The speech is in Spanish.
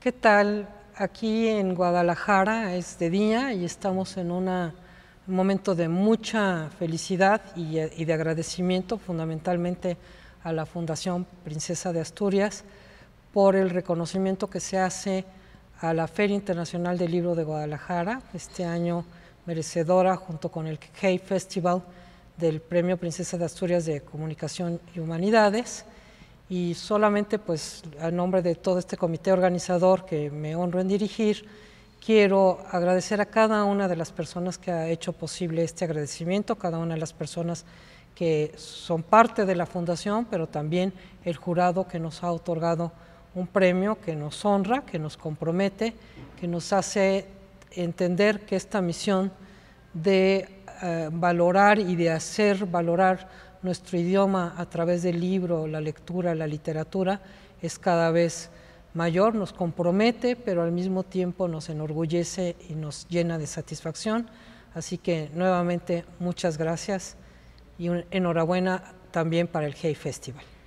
¿Qué tal? Aquí en Guadalajara es de día y estamos en un momento de mucha felicidad y, de agradecimiento fundamentalmente a la Fundación Princesa de Asturias por el reconocimiento que se hace a la Feria Internacional del Libro de Guadalajara, este año merecedora junto con el Hey Festival del Premio Princesa de Asturias de Comunicación y Humanidades y solamente pues a nombre de todo este comité organizador que me honro en dirigir, quiero agradecer a cada una de las personas que ha hecho posible este agradecimiento, cada una de las personas que son parte de la fundación, pero también el jurado que nos ha otorgado un premio que nos honra, que nos compromete, que nos hace entender que esta misión de eh, valorar y de hacer valorar nuestro idioma a través del libro, la lectura, la literatura, es cada vez mayor, nos compromete, pero al mismo tiempo nos enorgullece y nos llena de satisfacción. Así que nuevamente muchas gracias y enhorabuena también para el Hey Festival.